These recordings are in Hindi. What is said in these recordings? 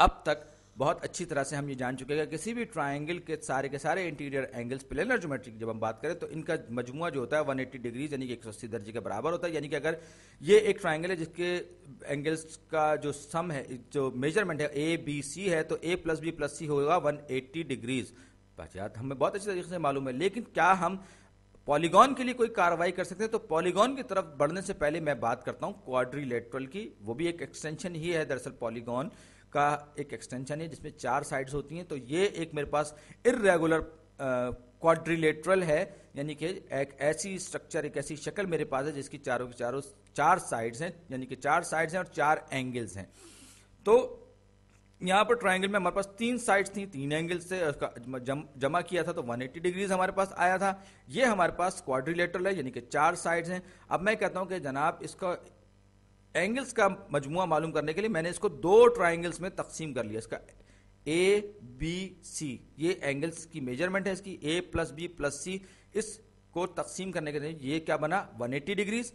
अब तक बहुत अच्छी तरह से हम ये जान चुके हैं किसी भी ट्राइंगल के सारे के सारे इंटीरियर एंगल्स प्लेनर की जब हम बात करें तो इनका मजमुआ जो होता है 180 डिग्री यानी कि 180 दर्जे के बराबर होता है यानी कि अगर ये एक ट्राइंगल है जिसके एंगल्स का जो सम है जो मेजरमेंट है ए बी सी है तो A plus B plus C होगा वन एट्टी डिग्रीज बात हमें बहुत अच्छी तरीके से मालूम है लेकिन क्या हम पॉलीगॉन के लिए कोई कार्रवाई कर सकते हैं तो पॉलीगॉन की तरफ बढ़ने से पहले मैं बात करता हूँ क्वाड्रीलेट्रल की वो भी एक एक्सटेंशन ही है दरअसल पॉलीगॉन का एक एक्सटेंशन है जिसमें चार साइड्स होती हैं तो ये एक मेरे पास इरेगुलर क्वाड्रिलेटरल है यानी कि एक ऐसी स्ट्रक्चर एक ऐसी शक्ल मेरे पास है जिसकी चारों की चारों चार साइड्स हैं यानी कि चार साइड्स हैं और चार एंगल्स हैं तो यहाँ पर ट्राइंगल में हमारे पास तीन साइड्स थी तीन एंगल से उसका जम, जमा किया था तो 180 डिग्रीज हमारे पास आया था ये हमारे पास क्वाड्रिलेटरल है यानी कि चार साइड्स हैं अब मैं कहता हूँ कि जनाब इसका एंगल्स का मजमु मालूम करने के लिए मैंने इसको दो ट्राइंगल्स में तकसीम कर लिया इसका ए बी सी ये एंगल्स की मेजरमेंट है इसकी A plus B plus C इसको तकसीम करने के लिए ये क्या बना 180 डिग्रीज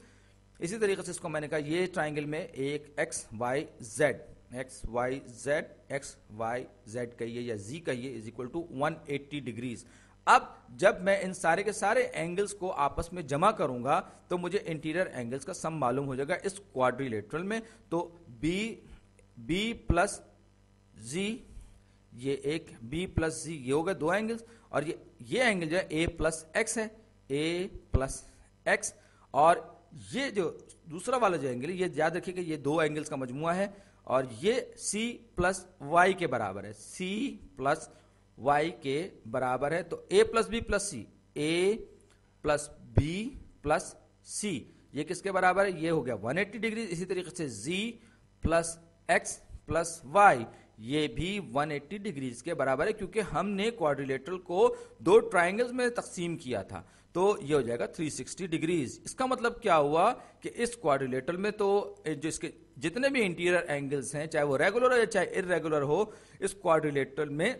इसी तरीके से इसको मैंने कहा ये ट्राइंगल में एक X Y Z X Y Z X Y Z कहिए या जी कहिए is equal to eighty degrees अब जब मैं इन सारे के सारे एंगल्स को आपस में जमा करूंगा तो मुझे इंटीरियर एंगल्स का सम मालूम हो जाएगा इस क्वाड्रिलेटरल में तो बी बी प्लस जी ये एक बी प्लस जी ये हो गए दो एंगल्स और ये ये एंगल जो है ए प्लस एक्स है ए प्लस एक्स और ये जो दूसरा वाला जो एंगल ये याद कि ये दो एंगल्स का मजमुआ है और ये सी प्लस वाई के बराबर है सी प्लस वाई के बराबर है तो A plus B plus C A plus B plus C ये किसके बराबर है ये हो गया 180 डिग्री इसी तरीके से z plus X plus Y ये भी 180 डिग्रीज के बराबर है क्योंकि हमने क्वाड्रिलेटरल को दो ट्राइंगल्स में तकसीम किया था तो ये हो जाएगा 360 डिग्रीज इसका मतलब क्या हुआ कि इस क्वाड्रिलेटरल में तो जो इसके जितने भी इंटीरियर एंगल्स हैं चाहे वो रेगुलर हो या चाहे इरेगुलर हो इस क्वाड्रिलेटरल में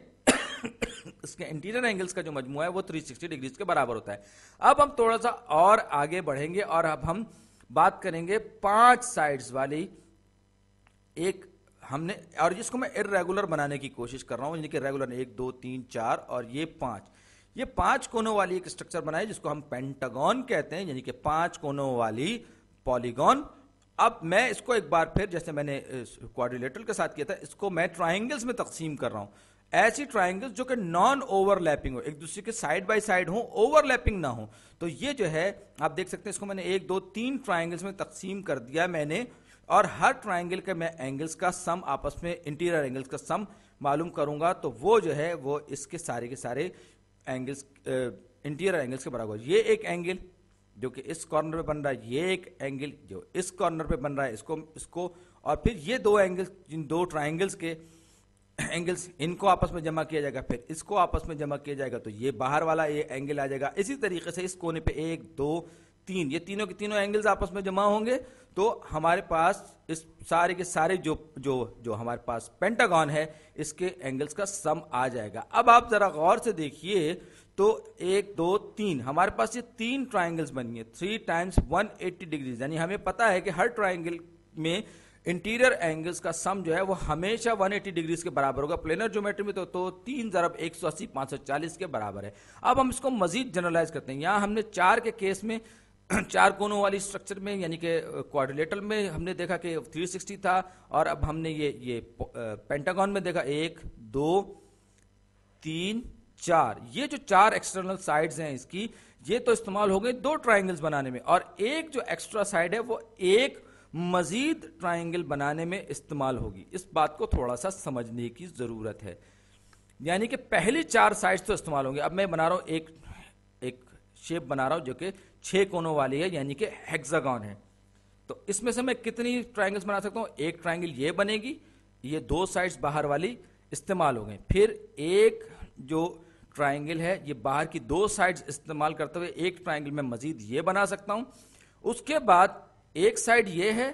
इसके इंटीरियर एंगल्स का जो मजमू है वो 360 डिग्रीज के बराबर होता है अब हम थोड़ा सा और आगे बढ़ेंगे और अब हम बात करेंगे पांच साइड्स वाली एक हमने और जिसको मैं इरेगुलर बनाने की कोशिश कर रहा हूं यानी कि रेगुलर एक दो तीन चार और ये पांच ये पांच कोनों वाली एक स्ट्रक्चर बनाई जिसको हम पेंटागॉन कहते हैं यानी कि पांच कोनों वाली पॉलीगॉन अब मैं इसको एक बार फिर जैसे मैंने क्वाड्रिलेटरल के साथ किया था इसको मैं ट्राइंगल्स में तकसीम कर रहा हूं ऐसी ट्राइंगल जो कि नॉन ओवरलैपिंग हो एक दूसरे के साइड बाय साइड हो ओवरलैपिंग ना हो तो ये जो है आप देख सकते हैं इसको मैंने एक दो तीन ट्राइंगल्स में तकसीम कर दिया मैंने और हर ट्राइंगल के मैं एंगल्स का सम आपस में इंटीरियर एंगल्स का सम मालूम करूंगा तो वो जो है वो इसके सारे के सारे एंगल्स इंटीरियर एंगल्स के बराबर ये एक एंगल जो कि इस कॉर्नर पे बन रहा है ये एक एंगल जो इस कॉर्नर पे बन रहा है इसको इसको और फिर ये दो एंगल्स जिन दो ट्राइंगल्स के एंगल्स इनको आपस में जमा किया जाएगा फिर इसको आपस में जमा किया जाएगा तो ये बाहर वाला ये एंगल आ जाएगा इसी तरीके से इस कोने पे एक दो तीन ये तीनों के तीनों एंगल्स आपस में जमा होंगे तो हमारे पास इस सारे के सारे जो जो जो हमारे पास पेंटागॉन है इसके एंगल्स का सम आ जाएगा अब आप जरा गौर से देखिए तो एक दो तीन हमारे पास ये तीन ट्राइंगल्स बनिए three times one eighty degrees यानी हमें पता है कि हर ट्राइंगल में इंटीरियर एंगल्स का सम जो है वो हमेशा 180 डिग्रीज के बराबर होगा प्लेनर ज्योमेट्री में तो, तो तीन जरब एक सौ अस्सी पांच सौ चालीस के बराबर है अब हम इसको मजीद जनरलाइज करते हैं यहां हमने चार के केस में चार कोनों वाली स्ट्रक्चर में यानी कि क्वारिलेटर में हमने देखा कि 360 था और अब हमने ये ये पेंटागॉन में देखा एक दो तीन चार ये जो चार एक्सटर्नल साइड्स हैं इसकी ये तो इस्तेमाल हो गई दो ट्राइंगल्स बनाने में और एक जो एक्स्ट्रा साइड है वो एक मजीद ट्राइंगल बनाने में इस्तेमाल होगी इस बात को थोड़ा सा समझने की ज़रूरत है यानी कि पहली चार साइड्स तो इस्तेमाल होंगे अब मैं बना रहा हूँ एक एक शेप बना रहा हूँ जो कि छह कोनों वाली है यानी कि हेक्सागन है तो इसमें से मैं कितनी ट्राइंगल्स बना सकता हूँ एक ट्राइंगल ये बनेगी ये दो साइड्स बाहर वाली इस्तेमाल हो गई फिर एक जो ट्राइंगल है ये बाहर की दो साइड्स इस्तेमाल करते हुए एक ट्राइंगल में मजीद ये बना सकता हूँ उसके बाद एक साइड ये है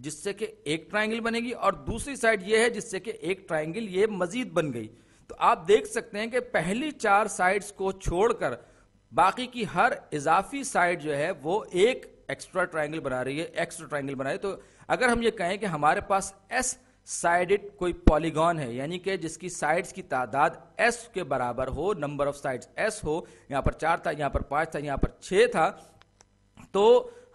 जिससे कि एक ट्राइंगल बनेगी और दूसरी साइड ये है जिससे कि एक ट्राइंगल ये मजीद बन गई तो आप देख सकते हैं कि पहली चार साइड्स को छोड़कर बाकी की हर इजाफी साइड जो है वो एक एक्स्ट्रा ट्राइंगल बना रही है एक्स्ट्रा ट्राइंगल बना रही है तो अगर हम ये कहें कि हमारे पास एस साइडेड कोई पॉलीगॉन है यानी कि जिसकी साइड्स की तादाद एस के बराबर हो नंबर ऑफ साइड्स एस हो यहाँ पर चार था यहाँ पर पाँच था यहाँ पर छः था तो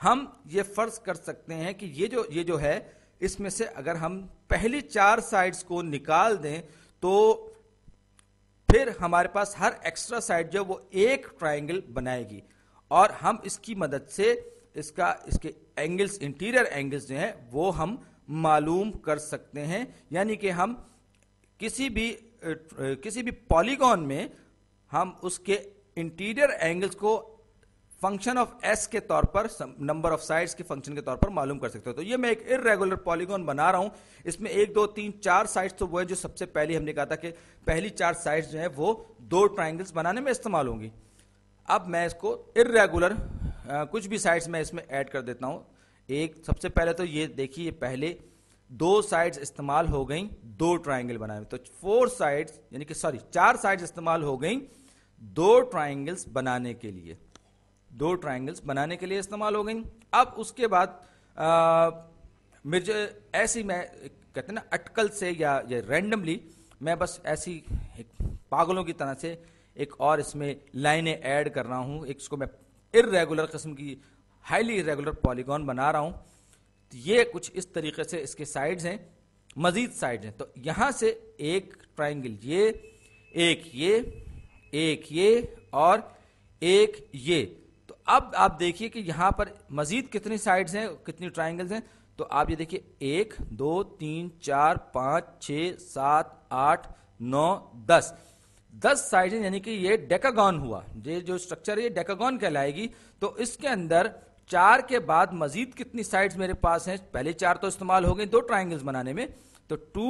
हम ये फर्ज कर सकते हैं कि ये जो ये जो है इसमें से अगर हम पहली चार साइड्स को निकाल दें तो फिर हमारे पास हर एक्स्ट्रा साइड जो वो एक ट्राइंगल बनाएगी और हम इसकी मदद से इसका इसके एंगल्स इंटीरियर एंगल्स जो हैं वो हम मालूम कर सकते हैं यानी कि हम किसी भी किसी भी पॉलीगॉन में हम उसके इंटीरियर एंगल्स को फंक्शन ऑफ एस के तौर पर नंबर ऑफ साइड्स के फंक्शन के तौर पर मालूम कर सकते हो तो ये मैं एक इरेगुलर पॉलीगॉन बना रहा हूं इसमें एक दो तीन चार साइड्स तो वो है जो सबसे पहले हमने कहा था कि पहली चार साइड्स जो है वो दो ट्राइंगल्स बनाने में इस्तेमाल होंगी अब मैं इसको इरेगुलर कुछ भी साइड्स मैं इसमें ऐड कर देता हूँ एक सबसे पहले तो ये देखिए पहले दो साइड्स इस्तेमाल हो गई दो ट्राइंगल बनाने में तो फोर साइड्स यानी कि सॉरी चार साइड्स इस्तेमाल हो गई दो ट्राइंगल्स बनाने के लिए दो ट्राइंगल्स बनाने के लिए इस्तेमाल हो गई अब उसके बाद मिर्जा ऐसी मैं कहते हैं ना अटकल से या, या रैंडमली मैं बस ऐसी एक पागलों की तरह से एक और इसमें लाइनें ऐड कर रहा हूँ एक इसको मैं इरेगुलर किस्म की हाईली इरेगुलर पॉलीगॉन बना रहा हूँ तो ये कुछ इस तरीके से इसके साइड्स हैं मजीद साइड हैं तो यहाँ से एक ट्राइंगल ये एक ये एक ये और एक ये अब आप देखिए कि यहां पर मजीद कितनी साइड्स हैं कितनी ट्राइंगल्स हैं तो आप ये देखिए एक दो तीन चार पाँच छ सात आठ नौ दस दस साइड यानी कि ये डेकागॉन हुआ ये जो स्ट्रक्चर है ये डेकागॉन कहलाएगी तो इसके अंदर चार के बाद मजीद कितनी साइड्स मेरे पास हैं पहले चार तो इस्तेमाल हो गए दो ट्राइंगल्स बनाने में तो टू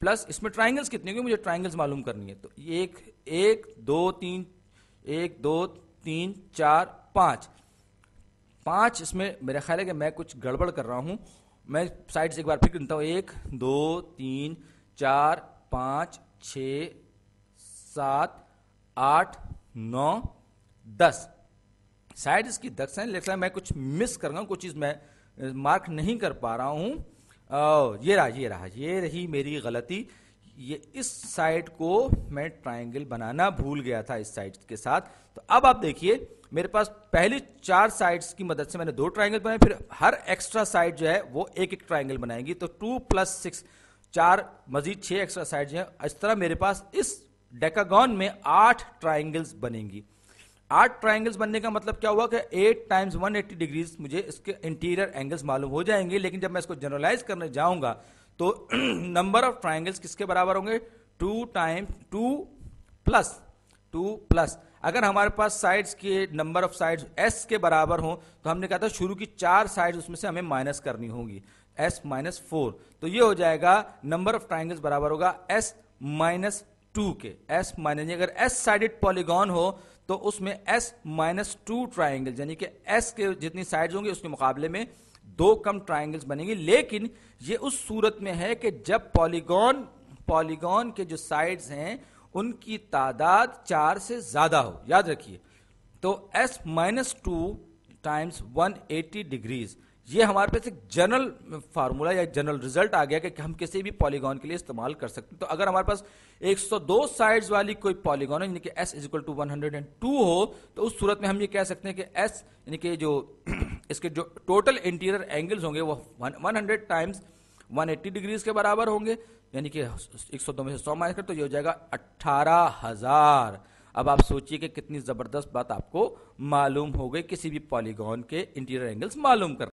प्लस इसमें ट्राइंगल्स कितने होंगे मुझे ट्राइंगल्स मालूम करनी है तो एक एक दो तीन एक दो तीन चार पांच पांच इसमें मेरा ख्याल है कि मैं कुछ गड़बड़ कर रहा हूं मैं से एक बार फिर गिनता हूं एक दो तीन चार पांच छ सात आठ नौ दस साइड इसकी दस है लेकिन मैं कुछ मिस कर रहा हूं कुछ चीज़ मैं मार्क नहीं कर पा रहा हूं ये रहा ये रहा ये रही मेरी गलती ये इस साइड को मैं ट्रायंगल बनाना भूल गया था इस साइड के साथ तो अब आप देखिए मेरे पास पहली चार साइड्स की मदद से मैंने दो ट्राइंगल बनाए फिर हर एक्स्ट्रा साइड जो है वो एक एक ट्राइंगल बनाएंगी तो टू प्लस सिक्स चार मजीद छः एक्स्ट्रा साइड जो है इस तरह मेरे पास इस डेकागॉन में आठ ट्राइंगल्स बनेंगी आठ ट्राइंगल्स बनने का मतलब क्या हुआ कि eight times one eighty degrees मुझे इसके इंटीरियर एंगल्स मालूम हो जाएंगे लेकिन जब मैं इसको जनरलाइज करने जाऊंगा तो नंबर ऑफ ट्राइंगल्स किसके बराबर होंगे two time two plus two plus अगर हमारे पास साइड्स के नंबर ऑफ साइड्स एस के बराबर हो तो हमने कहा था शुरू की चार साइड्स उसमें से हमें माइनस करनी होगी एस माइनस फोर तो ये हो जाएगा नंबर ऑफ ट्राइंगल्स बराबर होगा एस माइनस टू के एस माइनस अगर एस साइडेड पॉलीगॉन हो तो उसमें एस माइनस टू ट्राइंगल यानी कि एस के जितनी साइड होंगी उसके मुकाबले में दो कम ट्राइंगल्स बनेंगे लेकिन ये उस सूरत में है कि जब पॉलीगॉन पॉलीगॉन के जो साइड्स हैं उनकी तादाद चार से ज़्यादा हो याद रखिए तो S minus two times one eighty degrees ये हमारे पास एक जनरल फार्मूला या जनरल रिजल्ट आ गया कि हम किसी भी पॉलीगॉन के लिए इस्तेमाल कर सकते हैं तो अगर हमारे पास 102 साइड्स वाली कोई पॉलीगॉन यानी कि S is equal to one हो तो उस सूरत में हम ये कह सकते हैं कि एस यानी कि जो इसके जो टोटल इंटीरियर एंगल्स होंगे वो हंड्रेड टाइम्स एट्टी डिग्रीज के बराबर होंगे यानी कि एक सौ दो में से सौ माइनस कर तो ये हो जाएगा अट्ठारह हजार अब आप सोचिए कि कितनी जबरदस्त बात आपको मालूम हो गई किसी भी पॉलीगॉन के इंटीरियर एंगल्स मालूम कर